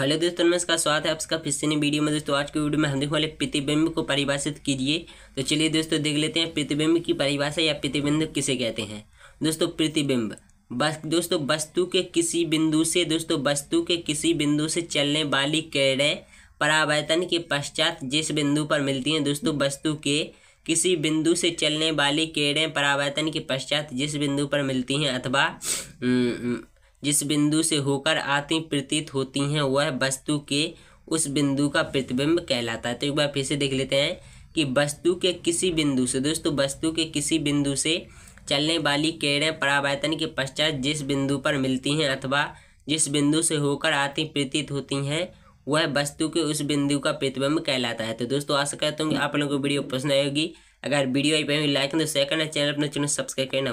hello दोस्तों नमस्कार स्वागत है आपका फिर से नई वीडियो में दोस्तों आज की वीडियो में हम देखने वाले प्रतिबिंब को परिभाषित कीजिए तो चलिए दोस्तों देख लेते हैं प्रतिबिंब की परिभाषा या प्रतिबिंब किसे कहते हैं दोस्तों प्रतिबिंब बस दोस्तों वस्तु के किसी बिंदु से दोस्तों वस्तु के किसी बिंदु से चलने वाली किरणें परावर्तन के पश्चात जिस बिंदु पर मिलती हैं दोस्तों वस्तु के किसी बिंदु से चलने वाली किरणें परावर्तन के पश्चात जिस बिंदु पर मिलती हैं अथवा हम्म, हम्म, जिस बिंदु से होकर आती प्रतीत होती हैं वह वस्तु के उस बिंदु का प्रतिबिंब कहलाता है तो एक बार फिर से देख लेते हैं कि वस्तु के किसी बिंदु से दोस्तों वस्तु के किसी बिंदु से चलने वाली किरणें परावर्तन के पश्चात जिस बिंदु पर मिलती हैं अथवा जिस बिंदु से होकर आती प्रतीत होती हैं वह वस्तु के उस बिंदु का प्रतिबिंब कहलाता है तो दोस्तों आशा करता हूँ आप लोगों को वीडियो पसंद आएगी अगर वीडियो आई पाएंगे लाइक दो शेयर करना चैनल अपने तो चैनल सब्सक्राइब करना